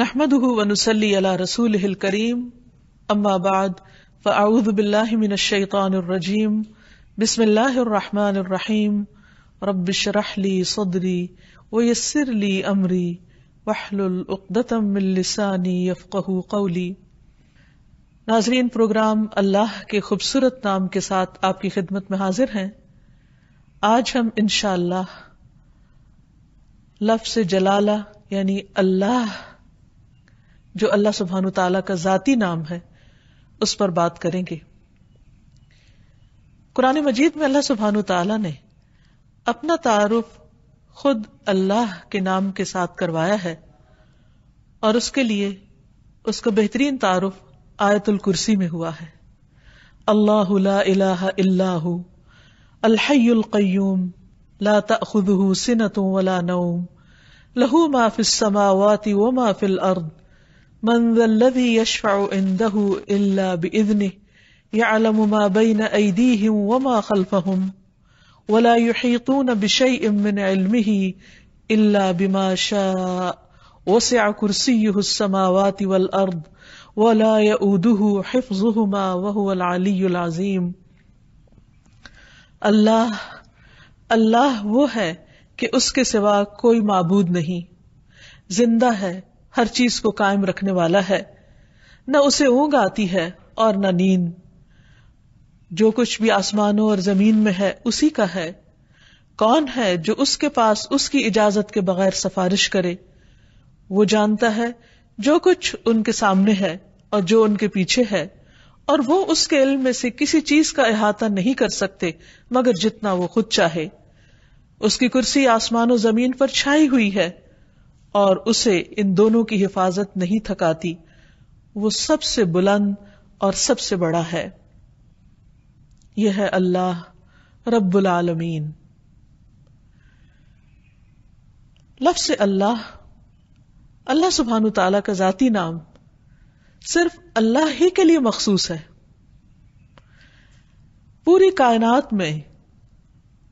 नहमदह वनसली अला रसूल करीम अम्माबाद फ़ाऊद बिल्लाशैतानरजीम बिसमीम रबशरहली सदरी वयसरली अमरी वाहलतमिलसानी यफ़क़ कौली नाजरीन प्रोग्राम अल्लाह के खूबसूरत नाम के साथ आपकी खिदमत में हाजिर हैं आज हम इनशाला लफ्स जलाला यानी अल्लाह जो अल्लाह सुबहान तला का जाति नाम है उस पर बात करेंगे कुरान मजीद में अल्लाह सुबहान तला ने अपना तारुफ खुद अल्लाह के नाम के साथ करवाया है और उसके लिए उसका बेहतरीन तारुफ आयतुल कुर्सी में हुआ है अल्लाह अल्लाह ला तखुदहु सिनतु वला नौम लहू माफिस समावाती वो माफिल अर्द मनजल्लि यशफ़ाउंदह इल्लाबन यलम मा बिन अदीम वमा खलफ़हम वला युहीतून बिशई इमिन इल्मिह इल्ला बिमा शाह वसअ कुर्सीयुह السماوات والارض ولا يؤوده حفظهما وهو العلي العظيم अल्लाह अल्लाह वो है कि उसके सिवा कोई माबूद नहीं जिंदा है हर चीज को कायम रखने वाला है न उसे ऊंग आती है और न नींद जो कुछ भी आसमानों और जमीन में है उसी का है कौन है जो उसके पास उसकी इजाजत के बगैर सिफारिश करे वो जानता है जो कुछ उनके सामने है और जो उनके पीछे है और वो उसके इल्म में से किसी चीज का अहाता नहीं कर सकते मगर जितना वो खुद चाहे उसकी कुर्सी आसमानों जमीन पर छाई हुई है और उसे इन दोनों की हिफाजत नहीं थकाती वो सबसे बुलंद और सबसे बड़ा है यह है अल्लाह रब्बुल आलमीन लफ्ज अल्लाह अल्लाह सुबहान तला का जाती नाम सिर्फ अल्लाह ही के लिए मखसूस है पूरी कायनात में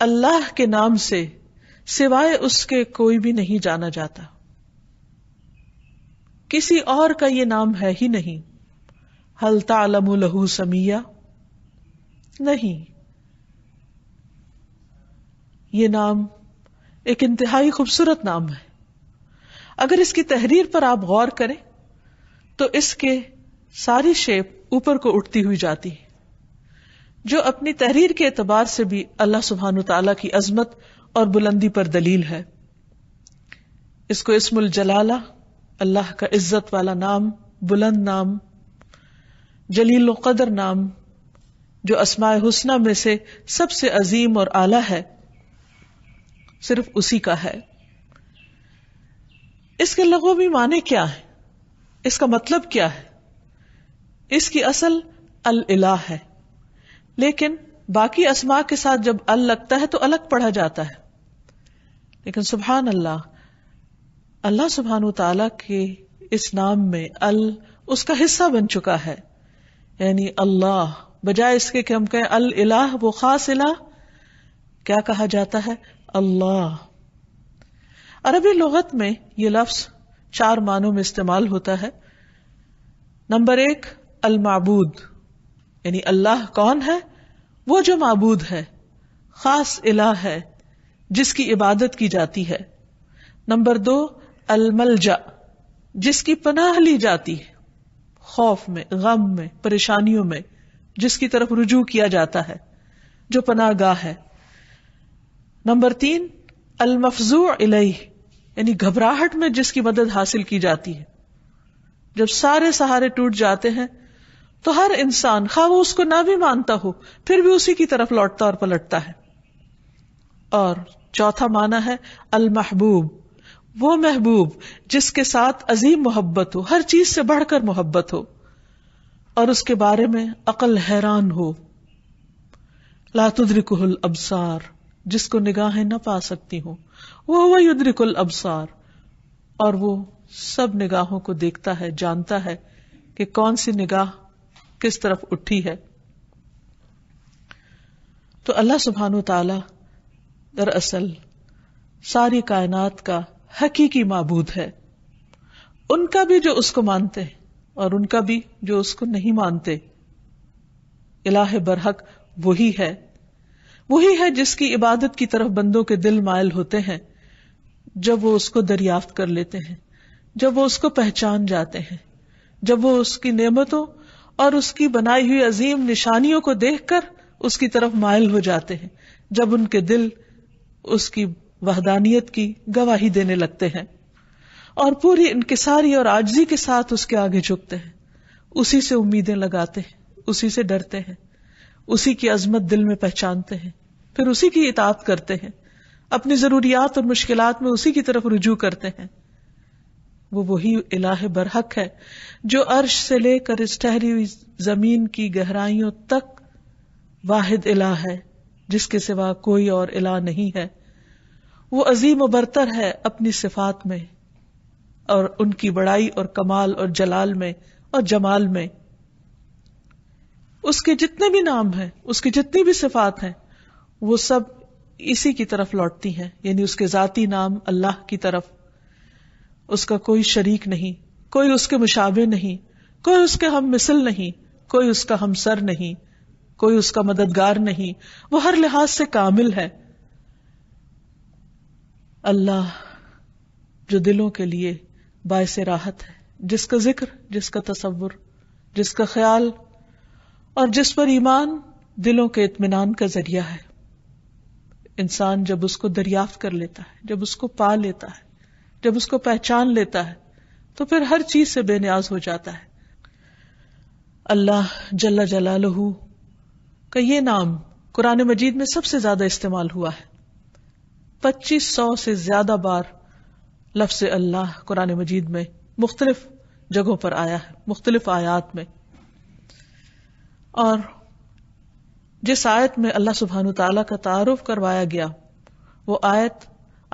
अल्लाह के नाम से सिवाय उसके कोई भी नहीं जाना जाता किसी और का ये नाम है ही नहीं हलता लमो लहू समिया नहीं ये नाम एक इंतहाई खूबसूरत नाम है अगर इसकी तहरीर पर आप गौर करें तो इसके सारी शेप ऊपर को उठती हुई जाती है जो अपनी तहरीर के एतबार से भी अल्लाह सुबहान तला की अजमत और बुलंदी पर दलील है इसको इसमुल जलाला अल्लाह का इज्जत वाला नाम बुलंद नाम जलील कदर नाम जो असमाय हुसना में से सबसे अजीम और आला है सिर्फ उसी का है इसके भी माने क्या है इसका मतलब क्या है इसकी असल अल इला है लेकिन बाकी असमा के साथ जब अल लगता है तो अलग पढ़ा जाता है लेकिन सुबहान अल्लाह अल्लाह सुबहान तला के इस नाम में अल उसका हिस्सा बन चुका है यानी अल्लाह बजाय इसके कि हम कहें अल इलाह वो खास इलाह क्या कहा जाता है अल्लाह अरबी लगत में ये लफ्स चार मानों में इस्तेमाल होता है नंबर एक अल माबूद यानी अल्लाह कौन है वो जो मबूद है खास इलाह है जिसकी इबादत की जाती है नंबर दो अलमलजा जिसकी पनाह ली जाती है खौफ में गम में परेशानियों में जिसकी तरफ रुजू किया जाता है जो पनाह गाह है नंबर तीन अलमफजू अलह यानी घबराहट में जिसकी मदद हासिल की जाती है जब सारे सहारे टूट जाते हैं तो हर इंसान खा वो उसको ना भी मानता हो फिर भी उसी की तरफ लौटता और पलटता है और चौथा माना है अल महबूब वो महबूब जिसके साथ अजीम मोहब्बत हो हर चीज से बढ़कर मोहब्बत हो और उसके बारे में अकल हैरान हो लातुद्रिकुल अबसार जिसको निगाहें न पा सकती हो वो हुआ युद्रिकुल अबसार और वो सब निगाहों को देखता है जानता है कि कौन सी निगाह किस तरफ उठी है तो अल्लाह सुबहान तला दरअसल सारी कायनात का हकीकी मबूद है उनका भी जो उसको मानते हैं और उनका भी जो उसको नहीं मानते इलाह बरहक वही है वही है जिसकी इबादत की तरफ बंदों के दिल मायल होते हैं जब वो उसको दरियाफ्त कर लेते हैं जब वो उसको पहचान जाते हैं जब वो उसकी नेमतों और उसकी बनाई हुई अजीम निशानियों को देखकर उसकी तरफ मायल हो जाते हैं जब उनके दिल उसकी वहदानियत की गवाही देने लगते हैं और पूरी इनकसारी और आजी के साथ उसके आगे झुकते हैं उसी से उम्मीदें लगाते हैं उसी से डरते हैं उसी की अजमत दिल में पहचानते हैं फिर उसी की इतात करते हैं अपनी जरूरियात और मुश्किल में उसी की तरफ रुजू करते हैं वो वही इलाह बरहक है जो अर्श से लेकर इस ठहरी हुई जमीन की गहराइयों तक वाहिद इलाह है जिसके सिवा कोई और इलाह नहीं है वो अजीम बरतर है अपनी सिफात में और उनकी बड़ाई और कमाल और जलाल में और जमाल में उसके जितने भी नाम हैं उसकी जितनी भी सिफात हैं वो सब इसी की तरफ लौटती हैं यानी उसके जाति नाम अल्लाह की तरफ उसका कोई शरीक नहीं कोई उसके मुशावे नहीं कोई उसके हम मिसल नहीं कोई उसका हम सर नहीं कोई उसका मददगार नहीं वो हर लिहाज से कामिल है अल्लाह जो दिलों के लिए बायस राहत है जिसका जिक्र जिसका तस्वुर जिसका ख्याल और जिस पर ईमान दिलों के इतमान का जरिया है इंसान जब उसको दरियाफ्त कर लेता है जब उसको पा लेता है जब उसको पहचान लेता है तो फिर हर चीज से बेनियाज हो जाता है अल्लाह जल्ला जलालहू का ये नाम कुरान मजीद में सबसे ज्यादा इस्तेमाल हुआ है पच्चीस सौ से ज्यादा बार लफ्ज अल्लाह कुरान मजीद में मुख्तलिफ जगहों पर आया है मुख्तलिफ आयात में और जिस आयत में अल्लाह सुबहान तला का तारुफ करवाया गया वो आयत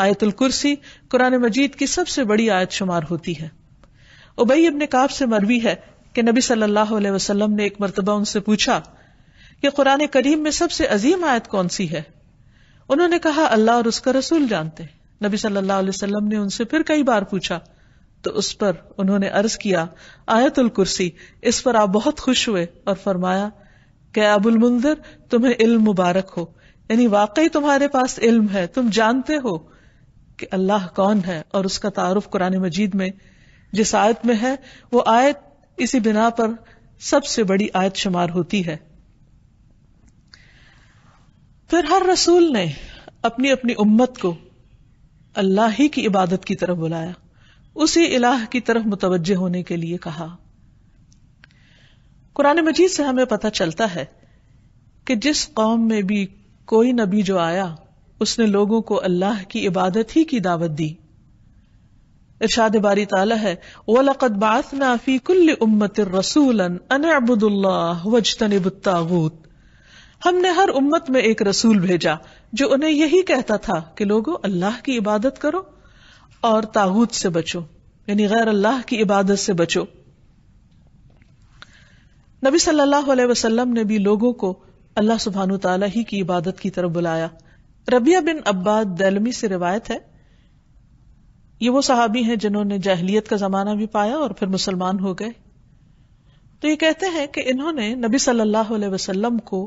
आयतुल कुर्सी कुरान मजीद की सबसे बड़ी आयत शुमार होती है उबई अपने काब से मरवी है कि नबी सल्लल्लाहु अलैहि वसल्लम ने एक मरतबा उनसे पूछा कि कुरान करीम में सबसे अजीम आयत कौन सी है उन्होंने कहा अल्लाह और उसका रसूल जानते हैं नबी सल्लल्लाहु अलैहि वसल्लम ने उनसे फिर कई बार पूछा तो उस पर उन्होंने अर्ज किया आयतुल कुर्सी इस पर आप बहुत खुश हुए और फरमाया क्या अबुल मुंदर तुम्हें इल्म मुबारक हो यानी वाकई तुम्हारे पास इल्म है तुम जानते हो कि अल्लाह कौन है और उसका तारुफ कुरान मजीद में जिस आयत में है वो आयत इसी बिना पर सबसे बड़ी आयत शुमार होती है फिर हर रसूल ने अपनी अपनी उम्मत को अल्लाह ही की इबादत की तरफ बुलाया उसी इलाह की तरफ मुतवजह होने के लिए कहा कुरान मजीद से हमें पता चलता है कि जिस कौम में भी कोई नबी जो आया उसने लोगों को अल्लाह की इबादत ही की दावत दी इर्शाद बारी ताला है वलकद बात नाफी कुल्ल उम्मत रसूलन अनबुदुल्लाह वजतनबुत्तागूत हमने हर उम्मत में एक रसूल भेजा जो उन्हें यही कहता था कि लोगों अल्लाह की इबादत करो और ताहूत से बचो यानी गैर अल्लाह की इबादत से बचो नबी सल्लल्लाहु अलैहि वसल्लम ने भी लोगों को अल्लाह सुबहान तला ही की इबादत की तरफ बुलाया रबिया बिन अब्बाद दैलमी से रिवायत है ये वो साहबी हैं जिन्होंने जाहलीत का जमाना भी पाया और फिर मुसलमान हो गए तो ये कहते हैं कि इन्होंने नबी सल्लल्लाहु अलैहि वसल्लम को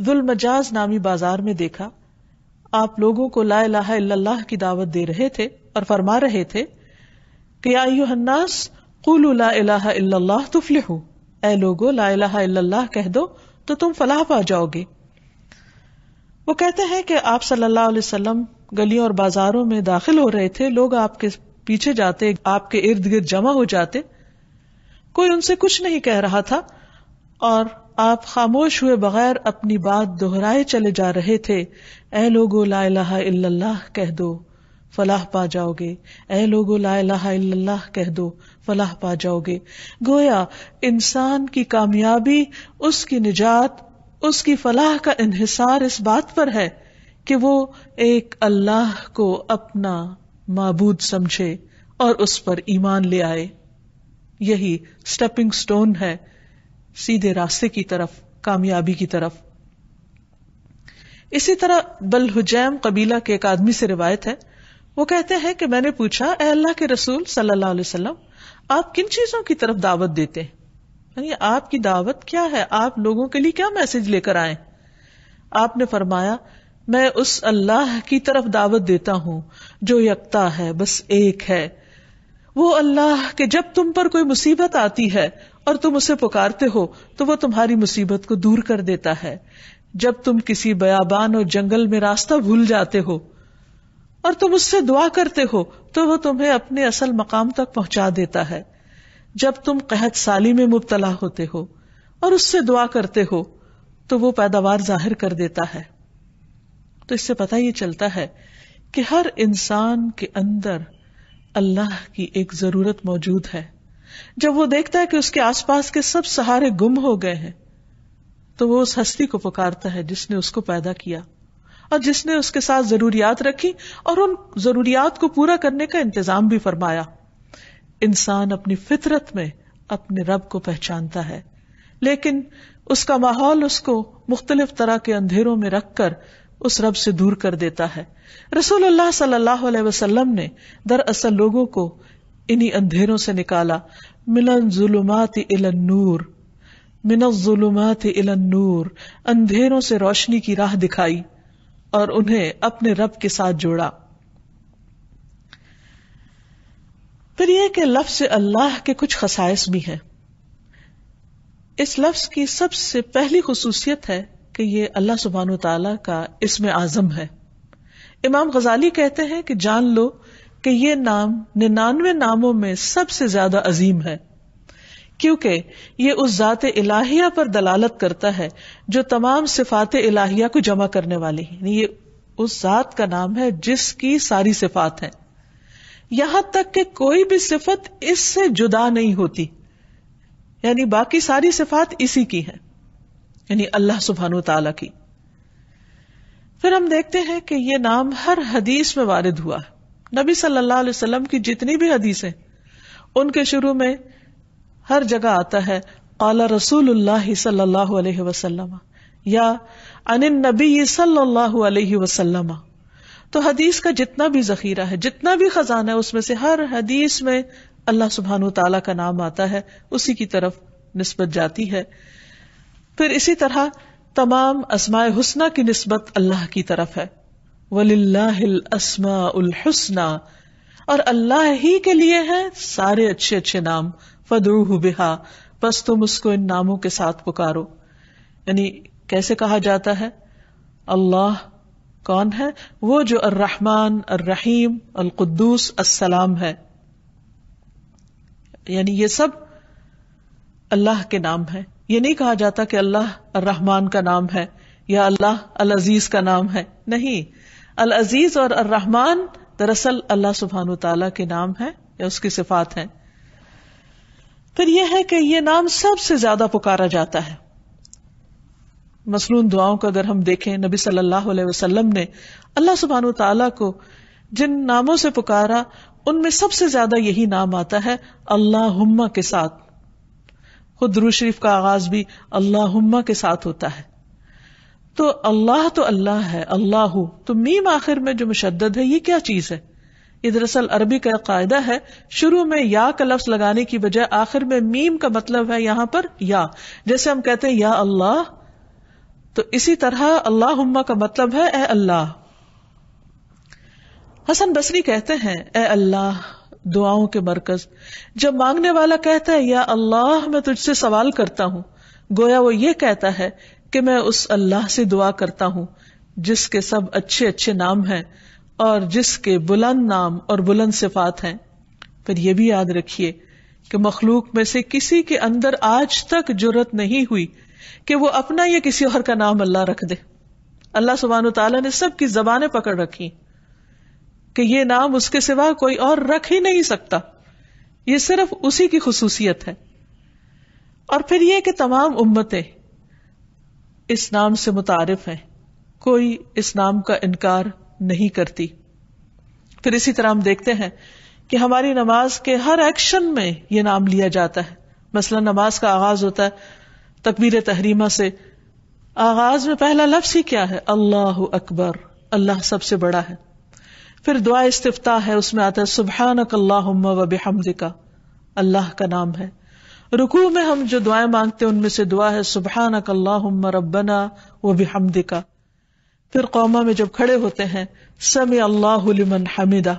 जुलमजाज नामी बाजार में देखा आप लोगों को ला इलाहा इल्लल्लाह की दावत दे रहे थे और फरमा रहे थे कि आयुहन्नास कुल ला इलाहा इल्लल्लाह ए लोगो ला इलाहा इल्लल्लाह कह दो तो तुम फलाह पा जाओगे वो कहते हैं कि आप सल्लल्लाहु अलैहि वसल्लम गलियों और बाजारों में दाखिल हो रहे थे लोग आपके पीछे जाते आपके इर्द गिर्द जमा हो जाते कोई उनसे कुछ नहीं कह रहा था और आप खामोश हुए बगैर अपनी बात दोहराए चले जा रहे थे ए लोगो ला इलाहा कह दो फलाह पा जाओगे ए लोगो ला इलाहा कह दो फलाह पा जाओगे गोया इंसान की कामयाबी उसकी निजात उसकी फलाह का इन्हिसार इस बात पर है कि वो एक अल्लाह को अपना मबूद समझे और उस पर ईमान ले आए यही स्टेपिंग स्टोन है सीधे रास्ते की तरफ कामयाबी की तरफ इसी तरह बलहुजैम कबीला के एक आदमी से रिवायत है वो कहते हैं कि मैंने पूछा अल्लाह के रसूल सल्लल्लाहु अलैहि वसल्लम आप किन चीजों की तरफ दावत देते हैं आपकी दावत क्या है आप लोगों के लिए क्या मैसेज लेकर आए आपने फरमाया मैं उस अल्लाह की तरफ दावत देता हूं जो यकता है बस एक है वो अल्लाह के जब तुम पर कोई मुसीबत आती है और तुम उसे पुकारते हो तो वो तुम्हारी मुसीबत को दूर कर देता है जब तुम किसी बयाबान और जंगल में रास्ता भूल जाते हो और तुम उससे दुआ करते हो तो वो तुम्हें अपने असल मकाम तक पहुंचा देता है जब तुम कहत साली में मुबतला होते हो और उससे दुआ करते हो तो वो पैदावार जाहिर कर देता है तो इससे पता ये चलता है कि हर इंसान के अंदर अल्लाह की एक जरूरत मौजूद है जब वो देखता है कि उसके आसपास के सब सहारे गुम हो गए हैं तो वो उस हस्ती को पुकारता है जिसने उसको पैदा किया और जिसने उसके साथ जरूरियात रखी और उन जरूरियात को पूरा करने का इंतजाम भी फरमाया इंसान अपनी फितरत में अपने रब को पहचानता है लेकिन उसका माहौल उसको मुख्तलिफ तरह के अंधेरों में रखकर उस रब से दूर कर देता है रसूल सल्लल्लाहु अलैहि वसल्लम ने दरअसल लोगों को इन्हीं अंधेरों से निकाला मिलन जुलुमात इलन नूर मिनत जुलुमात इलन नूर अंधेरों से रोशनी की राह दिखाई और उन्हें अपने रब के साथ जोड़ा फिर यह कि लफ्ज अल्लाह के कुछ खसाइस भी हैं इस लफ्ज की सबसे पहली खसूसियत है कि यह अल्लाह सुबहान तला का इसमें आजम है इमाम गजाली कहते हैं कि जान लो कि ये नाम निन्यानवे नामों में सबसे ज्यादा अजीम है क्योंकि ये उस जात इलाहिया पर दलालत करता है जो तमाम सिफात इलाहिया को जमा करने वाली है ये उस जात का नाम है जिसकी सारी सिफात है यहां तक कि कोई भी सिफत इससे जुदा नहीं होती यानी बाकी सारी सिफात इसी की है यानी अल्लाह सुबहान तला की फिर हम देखते हैं कि यह नाम हर हदीस में वारिद हुआ है नबी सल्लल्लाहु अलैहि वसल्लम की जितनी भी हदीस है उनके शुरू में हर जगह आता है काला रसूल सल्लल्लाहु अलैहि वसल्लम या अन नबी सल्लल्लाहु अलैहि वसल्लम तो हदीस का जितना भी जखीरा है जितना भी खजाना है उसमें से हर हदीस में अल्लाह सुबहान तला का नाम आता है उसी की तरफ नस्बत जाती है फिर इसी तरह तमाम असमाय हुसना की नस्बत अल्लाह की तरफ है वलिल्लासमाउलहसना और अल्लाह ही के लिए है सारे अच्छे अच्छे नाम फदरूह बिहा बस तुम उसको इन नामों के साथ पुकारो यानी कैसे कहा जाता है अल्लाह कौन है वो जो अर्रहमान अर्रहीम अलकुद्दूस अस्सलाम है यानी ये सब अल्लाह के नाम है ये नहीं कहा जाता कि अल्लाह अर्रहमान का नाम है या अल्लाह अल अजीज का नाम है नहीं अल अजीज और अर रहमान दरअसल अल्लाह सुबहान तला के नाम है या उसकी सिफात है फिर यह है कि यह नाम सबसे ज्यादा पुकारा जाता है मसलून दुआओं को अगर हम देखें नबी सल्लल्लाहु अलैहि वसल्लम ने अल्लाह सुबहान तला को जिन नामों से पुकारा उनमें सबसे ज्यादा यही नाम आता है अल्लाह के साथ खुद रू का आगाज भी अल्लाह के साथ होता है तो अल्लाह तो अल्लाह है अल्लाह तो मीम आखिर में जो मुशद्द है ये क्या चीज है ये दरअसल अरबी का कायदा है शुरू में या का लफ्ज लगाने की बजाय आखिर में मीम का मतलब है यहां पर या जैसे हम कहते हैं या अल्लाह तो इसी तरह अल्लाह का मतलब है ए अल्लाह हसन बसरी कहते हैं ए अल्लाह दुआओं के मरकज जब मांगने वाला कहता है या अल्लाह मैं तुझसे सवाल करता हूं गोया वो ये कहता है कि मैं उस अल्लाह से दुआ करता हूँ जिसके सब अच्छे अच्छे नाम हैं और जिसके बुलंद नाम और बुलंद सिफात हैं फिर यह भी याद रखिए कि मखलूक में से किसी के अंदर आज तक जरूरत नहीं हुई कि वो अपना या किसी और का नाम अल्लाह रख दे अल्लाह सुबहान तला ने सबकी जबाने पकड़ रखी कि ये नाम उसके सिवा कोई और रख ही नहीं सकता ये सिर्फ उसी की खसूसियत है और फिर यह कि तमाम उम्मतें इस नाम से मुतारफ हैं कोई इस नाम का इनकार नहीं करती फिर इसी तरह हम देखते हैं कि हमारी नमाज के हर एक्शन में ये नाम लिया जाता है मसला नमाज का आगाज होता है तकबीर तहरीमा से आगाज में पहला लफ्ज ही क्या है अल्लाह अकबर अल्लाह सबसे बड़ा है फिर दुआ इस्तफ्ता है उसमें आता है सुबह नकल्ला अल्लाह का नाम है रुकू में हम जो दुआएं मांगते हैं उनमें से दुआ है सुबह सुबहाना कल्लाम रबना व बिहमद का फिर कौमा में जब खड़े होते हैं समी अल्लाह हमिदा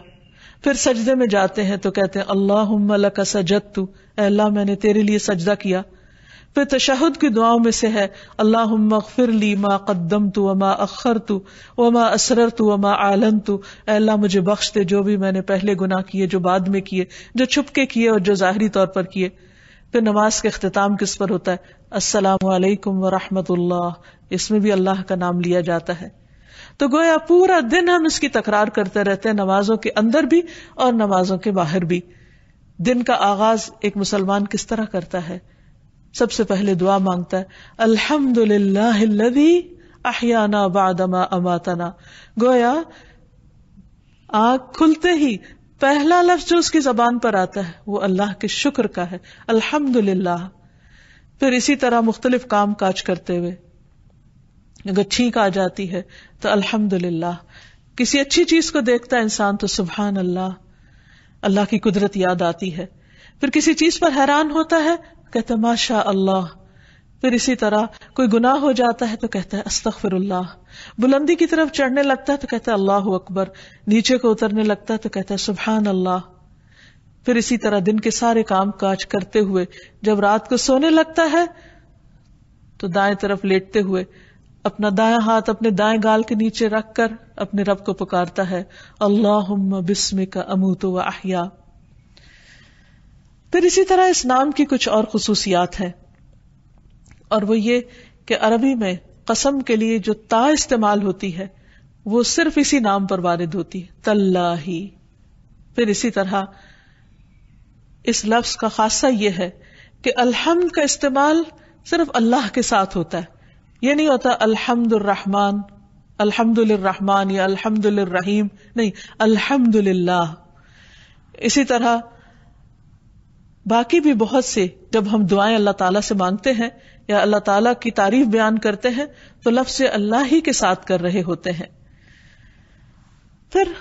फिर सजदे में जाते हैं तो कहते हैं अल्लाह का सजत तू अल्लाह मैंने तेरे लिए सजदा किया फिर तशहद की दुआओं में से है अल्लाह फिर ली माँ कदम तू अमा अखर तू वमा असरर तू अमा आलन तू अल्लाह मुझे बख्श दे जो भी मैंने पहले गुना किए जो बाद में किए जो छुपके किए और जो जाहरी तौर पर किए फिर नमाज के अख्ताम किस पर होता है असलकम वरहमतुल्लाह इसमें भी अल्लाह का नाम लिया जाता है तो गोया पूरा दिन हम इसकी तकरार करते रहते हैं नमाजों के अंदर भी और नमाजों के बाहर भी दिन का आगाज एक मुसलमान किस तरह करता है सबसे पहले दुआ मांगता है अल्हम्दुलिल्लाह अहयाना बादमा अमातना गोया आग खुलते ही पहला लफ्ज जो उसकी जबान पर आता है वो अल्लाह के शुक्र का है अल्हम्दुलिल्लाह फिर इसी तरह मुख्तलिफ काम काज करते हुए अगर छींक आ जाती है तो अल्हम्दुलिल्लाह किसी अच्छी चीज को देखता है इंसान तो सुबहान अल्लाह अल्लाह की कुदरत याद आती है फिर किसी चीज पर हैरान होता है कहते माशा अल्लाह फिर इसी तरह कोई गुनाह हो जाता है तो कहता है अस्तफिरल्लाह बुलंदी की तरफ चढ़ने लगता है तो कहता है अल्लाह अकबर नीचे को उतरने लगता है तो कहता है सुबहान अल्लाह फिर इसी तरह दिन के सारे काम काज करते हुए जब रात को सोने लगता है तो दाएं तरफ लेटते हुए अपना दाया हाथ अपने दाएं गाल के नीचे रखकर अपने रब को पुकारता है अल्लाह बिस्मे का अमूत व आहिया फिर इसी तरह इस नाम की कुछ और खसूसियात है और वो ये कि अरबी में कसम के लिए जो ता इस्तेमाल होती है वो सिर्फ इसी नाम पर वारिद होती है तल्लाही फिर इसी तरह इस लफ्ज का खासा यह है कि अल्हम्द का इस्तेमाल सिर्फ अल्लाह के साथ होता है ये नहीं होता अलहमदुर्रहमान अल्हम्दुलरहमान या अल्हम्दुलरहीम नहीं अल्हम्दुलिल्लाह इसी तरह बाकी भी बहुत से जब हम दुआएं अल्लाह ताला से मांगते हैं या अल्लाह ताला की तारीफ बयान करते हैं तो लफ्ज अल्लाह ही के साथ कर रहे होते हैं फिर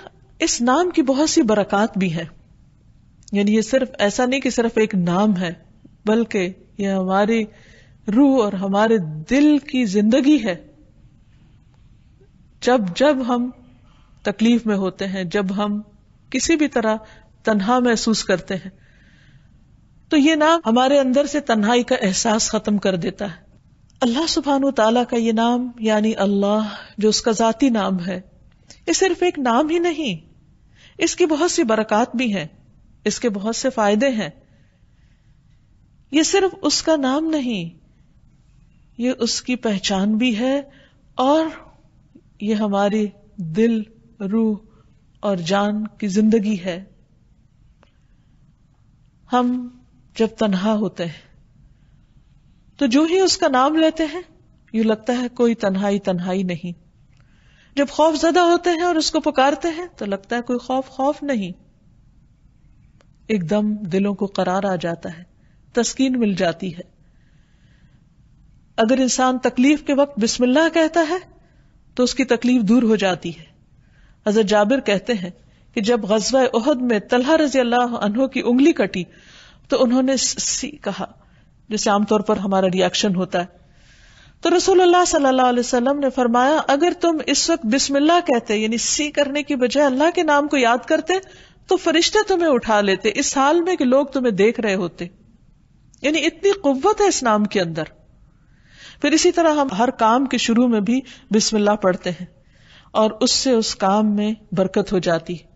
इस नाम की बहुत सी बरकत भी है यानी ये सिर्फ ऐसा नहीं कि सिर्फ एक नाम है बल्कि यह हमारी रूह और हमारे दिल की जिंदगी है जब जब हम तकलीफ में होते हैं जब हम किसी भी तरह तनहा महसूस करते हैं तो ये नाम हमारे अंदर से तन्हाई का एहसास खत्म कर देता है अल्लाह सुबहान तला का ये नाम यानी अल्लाह जो उसका जाती नाम है ये सिर्फ एक नाम ही नहीं इसकी बहुत सी बरकत भी है इसके बहुत से फायदे हैं ये सिर्फ उसका नाम नहीं ये उसकी पहचान भी है और ये हमारी दिल रूह और जान की जिंदगी है हम जब तनहा होते हैं तो जो ही उसका नाम लेते हैं यूं लगता है कोई तन्हाई तन्हाई नहीं जब खौफ ज्यादा होते हैं और उसको पुकारते हैं तो लगता है कोई खौफ खौफ नहीं एकदम दिलों को करार आ जाता है तस्कीन मिल जाती है अगर इंसान तकलीफ के वक्त बिस्मिल्लाह कहता है तो उसकी तकलीफ दूर हो जाती है हजरत जाबिर कहते हैं कि जब गजवा उहद में तलहा रजी अल्लाह अनहों की उंगली कटी तो उन्होंने सी कहा जैसे आमतौर पर हमारा रिएक्शन होता है तो रसूल सल्लल्लाहु अलैहि वसल्लम ने फरमाया अगर तुम इस वक्त बिस्मिल्लाह कहते यानी सी करने की बजाय अल्लाह के नाम को याद करते तो फरिश्ते तुम्हें उठा लेते इस हाल में कि लोग तुम्हें देख रहे होते यानी इतनी कुत है इस नाम के अंदर फिर इसी तरह हम हर काम के शुरू में भी बिस्मिल्ला पढ़ते हैं और उससे उस काम में बरकत हो जाती है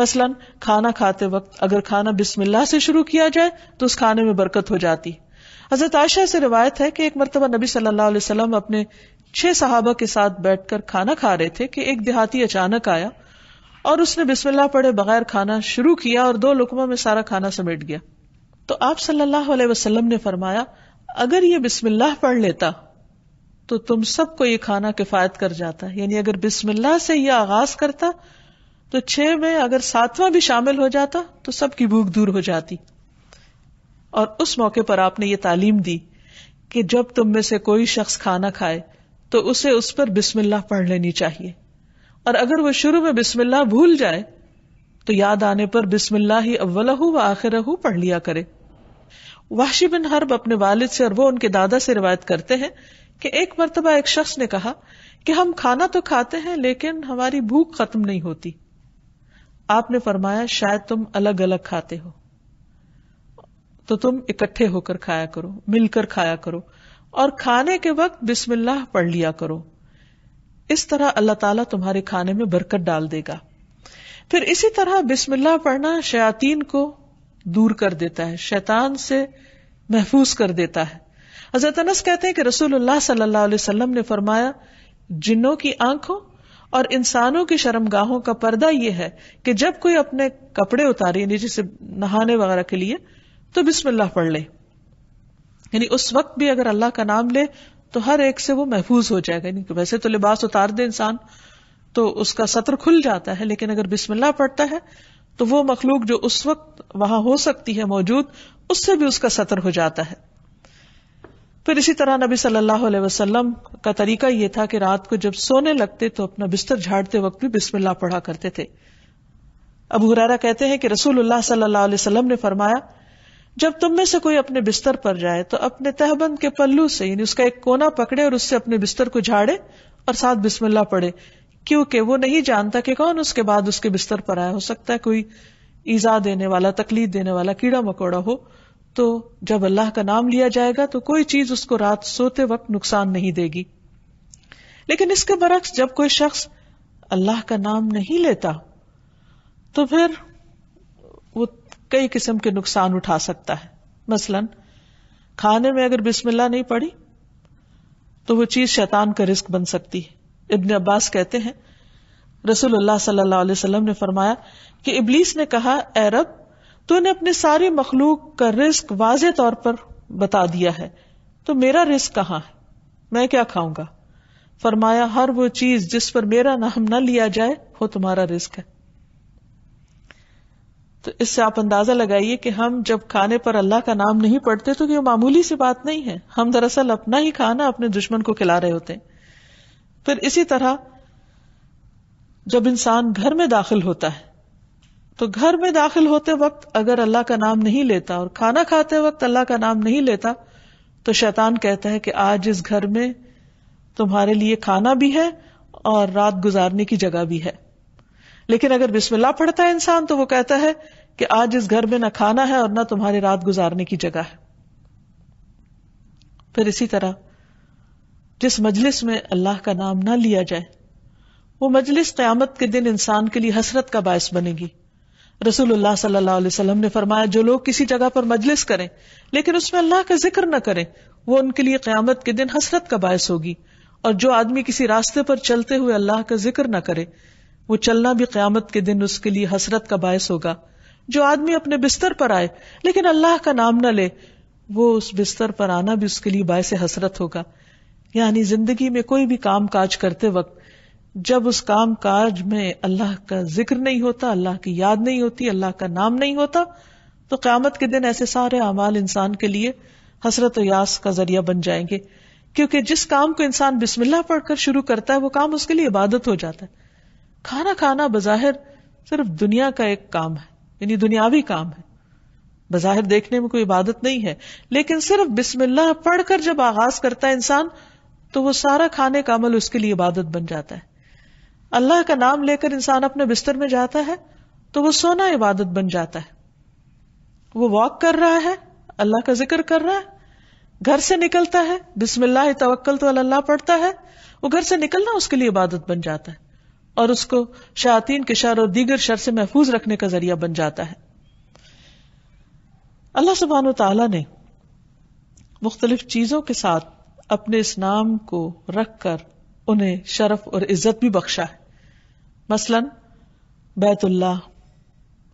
मसलन खाना खाते वक्त अगर खाना बिस्मिल्लाह से शुरू किया जाए तो उस खाने में बरकत हो जाती हजरत आयशा से रिवायत है कि एक मरतबा नबी सल्लल्लाहु अलैहि वसल्लम अपने छह सहाबा के साथ बैठकर खाना खा रहे थे कि एक देहाती अचानक आया और उसने बिस्मिल्लाह पढ़े बगैर खाना शुरू किया और दो लुकमा में सारा खाना समेट गया तो आप सल्लल्लाहु अलैहि वसल्लम ने फरमाया अगर ये बिस्मिल्लाह पढ़ लेता तो तुम सबको ये खाना किफायत कर जाता यानी अगर बिस्मिल्लाह से यह आगाज करता तो छह में अगर सातवां भी शामिल हो जाता तो सबकी भूख दूर हो जाती और उस मौके पर आपने ये तालीम दी कि जब तुम में से कोई शख्स खाना खाए तो उसे उस पर बिस्मिल्लाह पढ़ लेनी चाहिए और अगर वो शुरू में बिस्मिल्लाह भूल जाए तो याद आने पर बिस्मिल्लाह ही अव्वलहू व आखिरहू पढ़ लिया करे वाशी बिन हर्ब अपने वालिद से और वो उनके दादा से रिवायत करते हैं कि एक मरतबा एक शख्स ने कहा कि हम खाना तो खाते हैं लेकिन हमारी भूख खत्म नहीं होती आपने फरमाया शायद तुम अलग अलग खाते हो तो तुम इकट्ठे होकर खाया करो मिलकर खाया करो और खाने के वक्त बिस्मिल्लाह पढ़ लिया करो इस तरह अल्लाह ताला तुम्हारे खाने में बरकत डाल देगा फिर इसी तरह बिस्मिल्लाह पढ़ना शयातीन को दूर कर देता है शैतान से महफूज कर देता है हजरत अनस कहते हैं कि रसूलुल्लाह सल्लल्लाहु अलैहि वसल्लम ने फरमाया जिन्नों की आंखों और इंसानों की शर्मगाहों का पर्दा यह है कि जब कोई अपने कपड़े उतारे यानी जैसे नहाने वगैरह के लिए तो बिस्मिल्लाह पढ़ ले यानी उस वक्त भी अगर अल्लाह का नाम ले तो हर एक से वो महफूज हो जाएगा यानी वैसे तो लिबास उतार दे इंसान तो उसका सत्र खुल जाता है लेकिन अगर बिस्मिल्लाह पढ़ता है तो वो मखलूक जो उस वक्त वहां हो सकती है मौजूद उससे भी उसका सत्र हो जाता है फिर इसी तरह नबी सल्लल्लाहु अलैहि वसल्लम का तरीका यह था कि रात को जब सोने लगते तो अपना बिस्तर झाड़ते वक्त भी बिस्मिल्लाह पढ़ा करते थे अब हुरारा कहते हैं कि रसूलुल्लाह सल्लल्लाहु अलैहि वसल्लम ने फरमाया जब तुम में से कोई अपने बिस्तर पर जाए तो अपने तहबंद के पल्लू से यानी उसका एक कोना पकड़े और उससे अपने बिस्तर को झाड़े और साथ बिस्मिल्लाह पढ़े क्योंकि वो नहीं जानता कि कौन उसके बाद उसके बिस्तर पर आया हो सकता है कोई ईजा देने वाला तकलीफ देने वाला कीड़ा मकोड़ा हो तो जब अल्लाह का नाम लिया जाएगा तो कोई चीज उसको रात सोते वक्त नुकसान नहीं देगी लेकिन इसके बरक्स जब कोई शख्स अल्लाह का नाम नहीं लेता तो फिर वो कई किस्म के नुकसान उठा सकता है मसलन खाने में अगर बिस्मिल्लाह नहीं पड़ी तो वो चीज शैतान का रिस्क बन सकती है इब्न अब्बास कहते हैं रसूल सल्लल्लाहु अलैहि वसल्लम ने फरमाया कि इबलीस ने कहा अरब तो इन्हें अपने सारे मखलूक का रिस्क वाज तौर पर बता दिया है तो मेरा रिस्क कहाँ है मैं क्या खाऊंगा फरमाया हर वो चीज जिस पर मेरा नाम न लिया जाए वो तुम्हारा रिस्क है तो इससे आप अंदाजा लगाइए कि हम जब खाने पर अल्लाह का नाम नहीं पढ़ते तो ये मामूली सी बात नहीं है हम दरअसल अपना ही खाना अपने दुश्मन को खिला रहे होते हैं फिर इसी तरह जब इंसान घर में दाखिल होता है तो घर में दाखिल होते वक्त अगर अल्लाह का नाम नहीं लेता और खाना खाते वक्त अल्लाह का नाम नहीं लेता तो शैतान कहता है कि आज इस घर में तुम्हारे लिए खाना भी है और रात गुजारने की जगह भी है लेकिन अगर बिस्मिल्लाह पढ़ता है इंसान तो वो कहता है कि आज इस घर में ना खाना है और ना तुम्हारे रात गुजारने की जगह है फिर इसी तरह जिस मजलिस में अल्लाह का नाम ना लिया जाए वो मजलिस क्यामत के दिन इंसान के लिए हसरत का बायस बनेगी रसूलुल्लाह सल्लल्लाहु अलैहि वसल्लम ने फरमाया जो लोग किसी जगह पर मजलिस करें लेकिन उसमें अल्लाह का जिक्र न करें वो उनके लिए क्यामत के दिन हसरत का बायस होगी और जो आदमी किसी रास्ते पर चलते हुए अल्लाह का जिक्र न करे वो चलना भी क्यामत के दिन उसके लिए हसरत का बायस होगा जो आदमी अपने बिस्तर पर आए लेकिन अल्लाह का नाम न ले वो उस बिस्तर पर आना भी उसके लिए बायस हसरत होगा यानी जिंदगी में कोई भी काम काज करते वक्त जब उस काम काज में अल्लाह का जिक्र नहीं होता अल्लाह की याद नहीं होती अल्लाह का नाम नहीं होता तो क्यामत के दिन ऐसे सारे अमाल इंसान के लिए हसरत यास का जरिया बन जाएंगे क्योंकि जिस काम को इंसान बिस्मिल्लाह पढ़कर शुरू करता है वो काम उसके लिए इबादत हो जाता है खाना खाना बज़ाहिर सिर्फ दुनिया का एक काम है यानी दुनियावी काम है बज़ाहिर देखने में कोई इबादत नहीं है लेकिन सिर्फ बिस्मिल्लाह पढ़कर जब आगाज करता है इंसान तो वो सारा खाने का अमल उसके लिए इबादत बन जाता है अल्लाह का नाम लेकर इंसान अपने बिस्तर में जाता है तो वो सोना इबादत बन जाता है वो वॉक कर रहा है अल्लाह का जिक्र कर रहा है घर से निकलता है बिस्मिल्लाह तवक्ल तो अल्लाह पढ़ता है वो घर से निकलना उसके लिए इबादत बन जाता है और उसको शातीन के शर और दीगर शर से महफूज रखने का जरिया बन जाता है अल्लाह सुबहान तला ने मुख्तलिफ चीजों के साथ अपने इस नाम को रखकर उन्हें शरफ और इज्जत भी बख्शा है मसलन बैतुल्लाह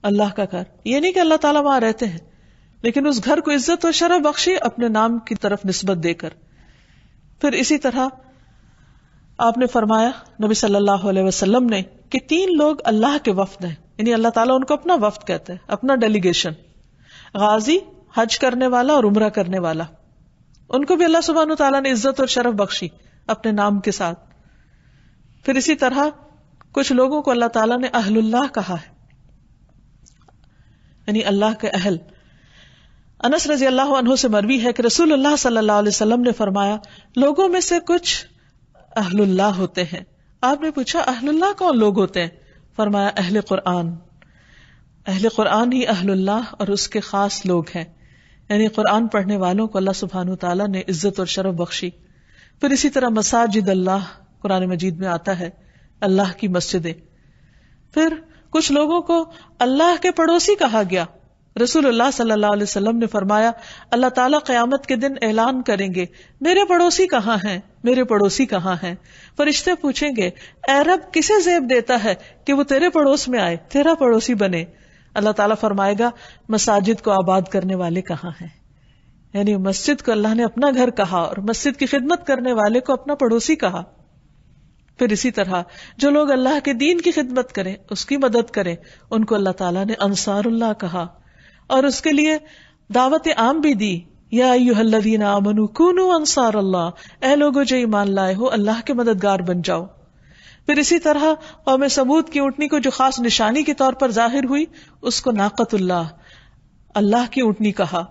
अल्लाह का घर ये नहीं कि अल्लाह ताला वहां रहते हैं लेकिन उस घर को इज्जत और शरफ बख्शी अपने नाम की तरफ निस्बत देकर फिर इसी तरह आपने फरमाया नबी सल्लल्लाहु अलैहि वसल्लम ने कि तीन लोग अल्लाह के वफद हैं यानी अल्लाह ताला उनको अपना वफ्द कहते हैं अपना डेलीगेशन गाजी हज करने वाला और उम्र करने वाला उनको भी अल्लाह सुबहान तला ने इज्जत और शरफ बख्शी अपने नाम के साथ फिर इसी तरह कुछ लोगों को अल्लाह ताला ने अहलुल्लाह कहा है यानी अल्लाह के अहल अनस रजी अल्लाह अनहु से मरवी है कि रसूल अल्लाह सल्लल्लाहु अलैहि वसल्लम ने फरमाया लोगों में से कुछ अहलुल्लाह होते हैं आपने पूछा अहलुल्लाह कौन लोग होते हैं फरमाया अहले कुरान अहल कुरान ही अहलुल्लाह और उसके खास लोग हैं यानी कुरान पढ़ने वालों को अल्लाह सुबहान तला ने इज्जत और शरफ बख्शी फिर इसी तरह मसाजिद अल्लाह कुरान मजीद में आता है अल्लाह की मस्जिदें फिर कुछ लोगों को अल्लाह के पड़ोसी कहा गया रसूलुल्लाह सल्लल्लाहु अलैहि वसल्लम ने फरमाया अल्लाह ताला कयामत के दिन ऐलान करेंगे मेरे पड़ोसी कहाँ हैं मेरे पड़ोसी कहाँ हैं फरिश्ते पूछेंगे अरब किसे जेब देता है कि वो तेरे पड़ोस में आए तेरा पड़ोसी बने अल्लाह ताला फरमाएगा मसाजिद को आबाद करने वाले कहाँ हैं यानी मस्जिद को अल्लाह ने अपना घर कहा और मस्जिद की खिदमत करने वाले को अपना पड़ोसी कहा फिर इसी तरह जो लोग अल्लाह के दीन की खिदमत करें उसकी मदद करें उनको अल्लाह ताला ने अंसारुल्लाह कहा और उसके लिए दावत आम भी दी या अंसार अल्लाह ए लोगो जो ईमान लाए हो अल्लाह के मददगार बन जाओ फिर इसी तरह मैं सबूत की उठनी को जो खास निशानी के तौर पर जाहिर हुई उसको नाकतुल्लाह अल्लाह की उठनी कहा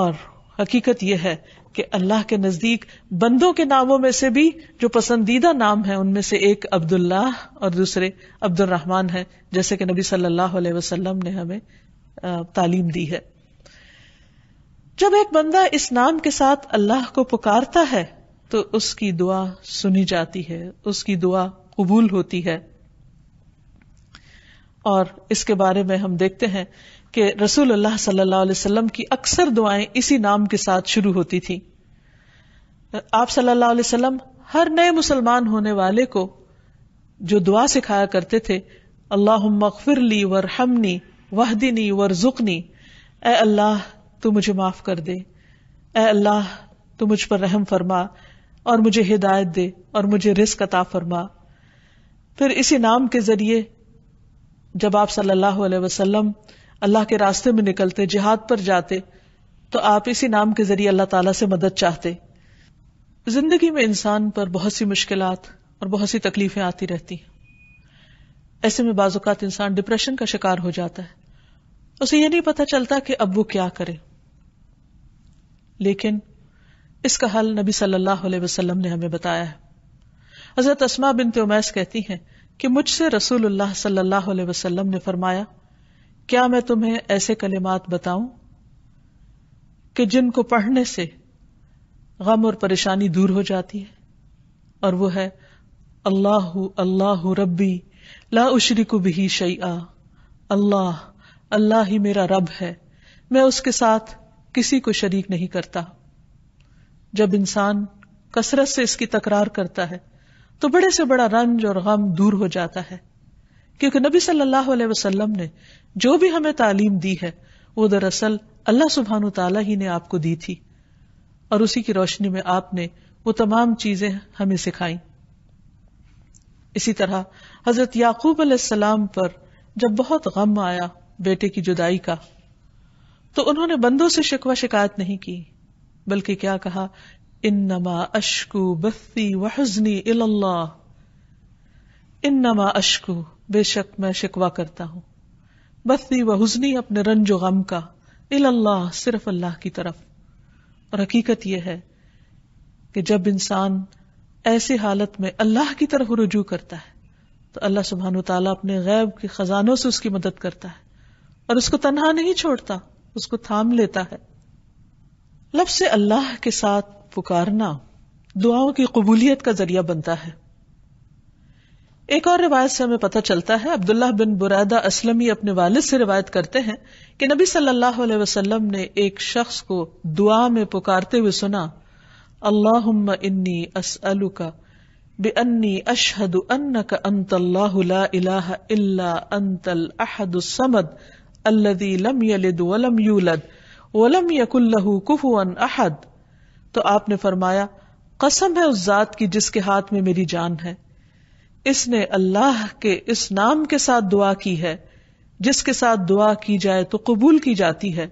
और हकीकत यह है कि अल्लाह के नजदीक बंदों के नामों में से भी जो पसंदीदा नाम है उनमें से एक अब्दुल्लाह और दूसरे अब्दुल रहमान है जैसे कि नबी सल्लल्लाहु अलैहि वसल्लम ने हमें तालीम दी है जब एक बंदा इस नाम के साथ अल्लाह को पुकारता है तो उसकी दुआ सुनी जाती है उसकी दुआ कबूल होती है और इसके बारे में हम देखते हैं कि रसूल अल्लाह सल्लल्लाहु अलैहि वसल्लम की अक्सर दुआएं इसी नाम के साथ शुरू होती थी आप सल्लल्लाहु अलैहि वसल्लम हर नए मुसलमान होने वाले को जो दुआ सिखाया करते थे अल्लाह मकफिर ली वर हमनी वहदिनी वर जुकनी ए अल्लाह तू मुझे माफ कर दे ए अल्लाह तू मुझ पर रहम फरमा और मुझे हिदायत दे और मुझे रिस्क अता फरमा फिर इसी नाम के जरिए जब आप सल्लल्लाहु अलैहि वसल्लम अल्लाह के रास्ते में निकलते जिहाद पर जाते तो आप इसी नाम के जरिए अल्लाह ताला से मदद चाहते जिंदगी में इंसान पर बहुत सी मुश्किल और बहुत सी तकलीफें आती रहती हैं ऐसे में बाजुकात इंसान डिप्रेशन का शिकार हो जाता है उसे यह नहीं पता चलता कि अब वो क्या करे लेकिन इसका हल नबी सल्लल्लाहु अलैहि वसल्लम ने हमें बताया है हजरत असमा बिन त्योमैस कहती हैं कि मुझसे रसूलुल्लाह सल्लल्लाहु अलैहि वसल्लम ने फरमाया क्या मैं तुम्हें ऐसे कलिमात बताऊं कि जिनको पढ़ने से गम और परेशानी दूर हो जाती है और वो है अल्लाह अल्लाह रब्बी ला को भी शैया अल्लाह अल्लाह ही मेरा रब है मैं उसके साथ किसी को शरीक नहीं करता जब इंसान कसरत से इसकी तकरार करता है तो बड़े से बड़ा रंज और गम दूर हो जाता है क्योंकि नबी सल्लल्लाहु अलैहि वसल्लम ने जो भी हमें तालीम दी है वो दरअसल अल्लाह सुबहान तला ही ने आपको दी थी और उसी की रोशनी में आपने वो तमाम चीजें हमें सिखाई इसी तरह हजरत याकूब अलैहिस्सलाम पर जब बहुत गम आया बेटे की जुदाई का तो उन्होंने बंदों से शिकवा शिकायत नहीं की बल्कि क्या कहा इन नमा अशकू बस्ती वहजनी इल्लाह इन नमा अशकू बेशक मैं शिकवा करता हूँ बस्ती व हुजनी अपने रंज गम का इल अल्लाह सिर्फ अल्लाह की तरफ और हकीकत यह है कि जब इंसान ऐसी हालत में अल्लाह की तरफ रुजू करता है तो अल्लाह सुबहान तला अपने गैब के खजानों से उसकी मदद करता है और उसको तनहा नहीं छोड़ता उसको थाम लेता है लफ्ज अल्लाह के साथ पुकारना दुआओं की कबूलियत का जरिया बनता है एक और रिवायत से हमें पता चलता है अब्दुल्लाह बिन बुरादा असलमी अपने वालिद से रिवायत करते हैं कि नबी सल्लल्लाहु अलैहि वसल्लम ने एक शख्स को दुआ में पुकारते हुए सुना अल्लाह इन्नी असअलु का बन्नी अशहद अन्न का अंतल्लाह इल्ला अंतल अहद समद अल्लदी लम यलिद वलम यूलद वलम यकुल्लहु कुफुअन अहद तो आपने फरमाया कसम है उस जात की जिसके हाथ में मेरी जान है इसने अल्लाह के इस नाम के साथ दुआ की है जिसके साथ दुआ की जाए तो कबूल की जाती है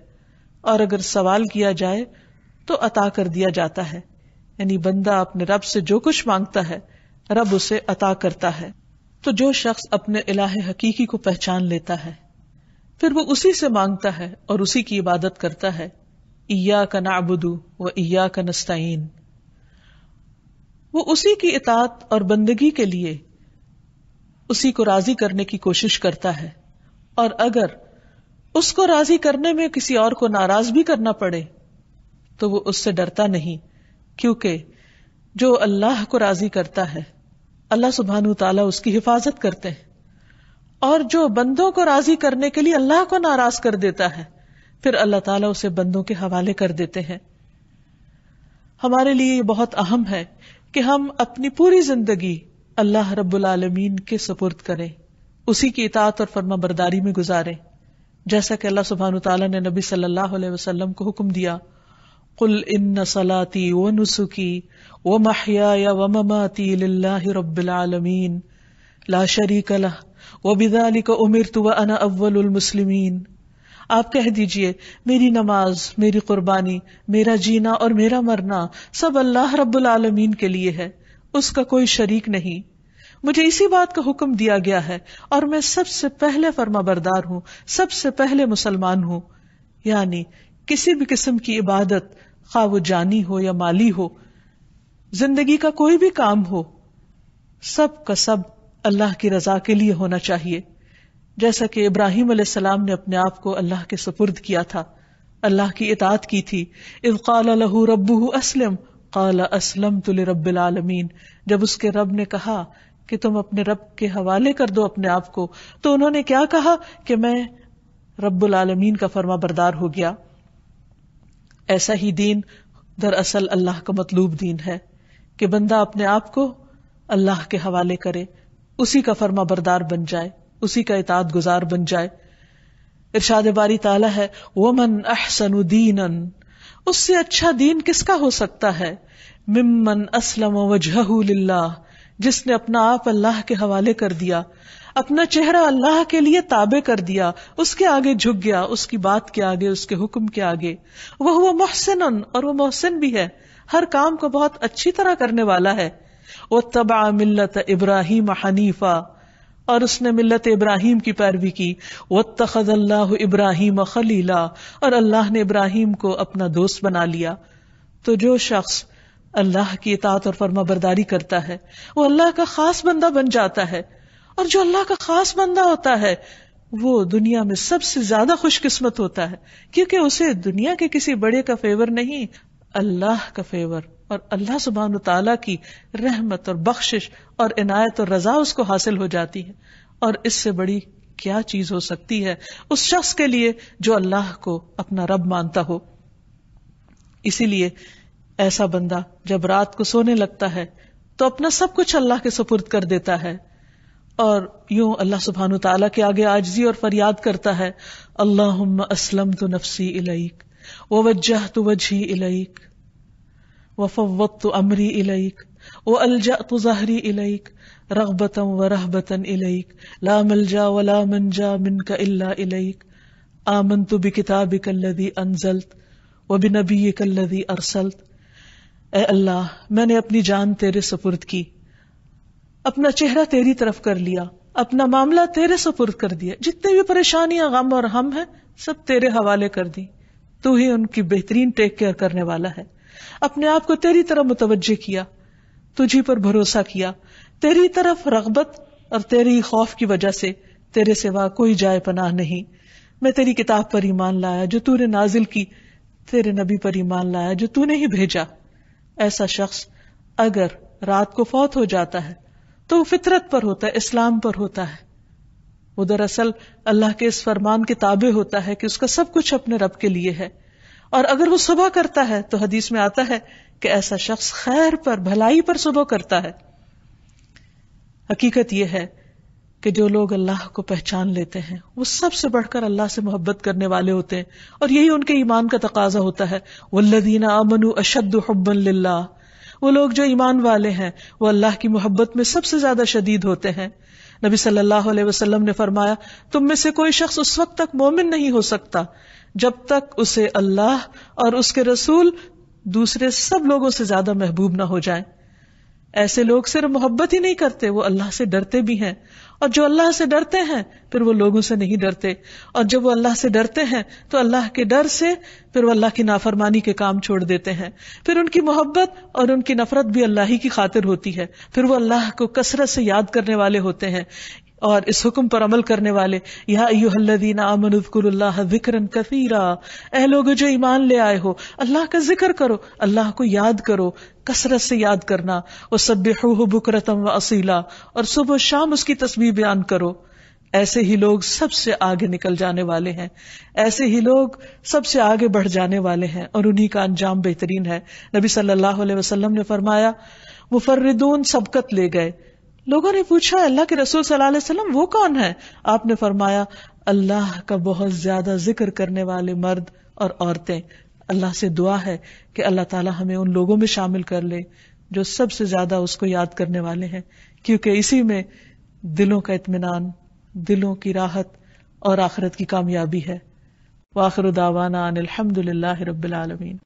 और अगर सवाल किया जाए तो अता कर दिया जाता है यानी बंदा अपने रब से जो कुछ मांगता है रब उसे अता करता है तो जो शख्स अपने इलाह हकीकी को पहचान लेता है फिर वो उसी से मांगता है और उसी की इबादत करता है इया का नाबुदू व इया का नस्ताइन वो उसी की इतात और बंदगी के लिए उसी को राजी करने की कोशिश करता है और अगर उसको राजी करने में किसी और को नाराज भी करना पड़े तो वो उससे डरता नहीं क्योंकि जो अल्लाह को राजी करता है अल्लाह सुबहान तला उसकी हिफाजत करते हैं और जो बंदों को राजी करने के लिए अल्लाह को नाराज कर देता है फिर अल्लाह ताला उसे बंदों के हवाले कर देते हैं हमारे लिए ये बहुत अहम है कि हम अपनी पूरी जिंदगी अल्लाह रबालमीन के सपुर्द करें उसी की इतात और फर्मा बरदारी में गुजारे जैसा कि अल्लाह सुबहान तला ने नबी सल्लल्लाहु अलैहि वसल्लम को हुक्म दिया कुल इन सलाती व नुसुकी व महया व ममाती रबालमीन ला शरीक लह व बिदाली का उमिर तो अना अव्वल मुसलिमीन आप कह दीजिए मेरी नमाज मेरी कुर्बानी मेरा जीना और मेरा मरना सब अल्लाह रब्बुल आलमीन के लिए है उसका कोई शरीक नहीं मुझे इसी बात का हुक्म दिया गया है और मैं सबसे पहले फर्मा बरदार हूं सबसे पहले मुसलमान हूं यानी किसी भी किस्म की इबादत खा वो जानी हो या माली हो जिंदगी का कोई भी काम हो सब का सब अल्लाह की रजा के लिए होना चाहिए जैसा कि इब्राहिम सलाम ने अपने आप को अल्लाह के सुपुर्द किया था अल्लाह की इतात की थी इबकाल रबू असलम कल असलम तुल रबालमीन जब उसके रब ने कहा कि तुम अपने रब के हवाले कर दो अपने आप को तो उन्होंने क्या कहा कि मैं रब्बुल आलमीन का फर्मा बरदार हो गया ऐसा ही दीन दरअसल अल्लाह का मतलूब दीन है कि बंदा अपने आप को अल्लाह के हवाले करे उसी का फर्मा बरदार बन जाए उसी का इतात गुजार बन जाए इर्शाद बारी ताला है वमन अहसन दीनन उससे अच्छा दीन किसका हो सकता है मिम्मन असलम वजहू जिसने अपना आप अल्लाह के हवाले कर दिया अपना चेहरा अल्लाह के लिए ताबे कर दिया उसके आगे झुक गया उसकी बात के आगे उसके हुक्म के आगे वह वो मोहसिन और वो मोहसिन भी है हर काम को बहुत अच्छी तरह करने वाला है वो तबाह मिल्लत इब्राहिम हनीफा और उसने मिल्लत इब्राहिम की पैरवी की वत तखद अल्लाह इब्राहिम खलीला और अल्लाह ने इब्राहिम को अपना दोस्त बना लिया तो जो शख्स अल्लाह की इतात और फर्माबरदारी करता है वो अल्लाह का खास बंदा बन जाता है और जो अल्लाह का खास बंदा होता है वो दुनिया में सबसे ज्यादा खुशकिस्मत होता है क्योंकि उसे दुनिया के किसी बड़े का फेवर नहीं अल्लाह का फेवर और अल्लाह सुबहान तला की रहमत और बख्शिश और इनायत और रजा उसको हासिल हो जाती है और इससे बड़ी क्या चीज हो सकती है उस शख्स के लिए जो अल्लाह को अपना रब मानता हो इसीलिए ऐसा बंदा जब रात को सोने लगता है तो अपना सब कुछ अल्लाह के सुपुर्द कर देता है और यूं अल्लाह सुबहान तला के आगे आजजी और फरियाद करता है अल्लाह असलम तो नफसी इलाइक ووجهت وجهي إليك وفوضت أمري إليك وألجأت ظهري إليك رغبة ورهبة إليك لا ملجأ ولا منجا منك إلا إليك آمنت بكتابك الذي أنزلت وبنبيك الذي أرسلت اے اللہ میں نے अपनी जान तेरे سپرد की अपना चेहरा तेरी तरफ कर लिया अपना मामला तेरे सुपुर्द कर दिया जितने भी परेशानियां गम और हम हैं सब तेरे हवाले कर दी तू ही उनकी बेहतरीन टेक केयर करने वाला है अपने आप को तेरी तरह मुतवजह किया तुझी पर भरोसा किया तेरी तरफ रगबत और तेरी खौफ की वजह से तेरे सिवा कोई जाए पनाह नहीं मैं तेरी किताब पर ईमान लाया जो तूने नाजिल की तेरे नबी पर ईमान लाया जो तूने ही भेजा ऐसा शख्स अगर रात को फौत हो जाता है तो वो फितरत पर होता है इस्लाम पर होता है वो दरअसल अल्लाह के इस फरमान के ताबे होता है कि उसका सब कुछ अपने रब के लिए है और अगर वो सुबह करता है तो हदीस में आता है कि ऐसा शख्स खैर पर भलाई पर सुबह करता है हकीकत यह है कि जो लोग अल्लाह को पहचान लेते हैं वो सबसे बढ़कर अल्लाह से मोहब्बत करने वाले होते हैं और यही उनके ईमान का तकाजा होता है वल्लदीना अमनु अशद हब्बन वो लोग जो ईमान वाले हैं वो अल्लाह की मोहब्बत में सबसे ज्यादा शदीद होते हैं नबी सल्लल्लाहु अलैहि वसल्लम ने फरमाया तुम में से कोई शख्स उस वक्त तक मोमिन नहीं हो सकता जब तक उसे अल्लाह और उसके रसूल दूसरे सब लोगों से ज्यादा महबूब ना हो जाए ऐसे लोग सिर्फ मोहब्बत ही नहीं करते वो अल्लाह से डरते भी हैं और जो अल्लाह से डरते हैं फिर वो लोगों से नहीं डरते और जब वो अल्लाह से डरते हैं तो अल्लाह के डर से फिर वो अल्लाह की नाफरमानी के काम छोड़ देते हैं फिर उनकी मोहब्बत और उनकी नफरत भी अल्लाह ही की खातिर होती है फिर वो अल्लाह को कसरत से याद करने वाले होते हैं और इस हुक्म पर अमल करने वाले या यूहदीन अमनकुल्लाह ए लोग जो ईमान ले आए हो अल्लाह का जिक्र करो अल्लाह को याद करो कसरत से याद करना और सब बुकरतम व असीला और सुबह शाम उसकी तस्वीर बयान करो ऐसे ही लोग सबसे आगे निकल जाने वाले हैं ऐसे ही लोग सबसे आगे बढ़ जाने वाले हैं और उन्हीं का अंजाम बेहतरीन है नबी सल्लल्लाहु अलैहि वसल्लम ने फरमाया मुफर्रिदून सबकत ले गए लोगों ने पूछा अल्लाह के रसूल सल्लल्लाहु वो कौन है आपने फरमाया अल्लाह का बहुत ज्यादा जिक्र करने वाले मर्द और औरतें अल्लाह से दुआ है कि अल्लाह ताला हमें उन लोगों में शामिल कर ले जो सबसे ज्यादा उसको याद करने वाले हैं क्योंकि इसी में दिलों का इतमान दिलों की राहत और आखरत की कामयाबी है वाखर दावाना अनिलहमदुल्ला रबीआलमीन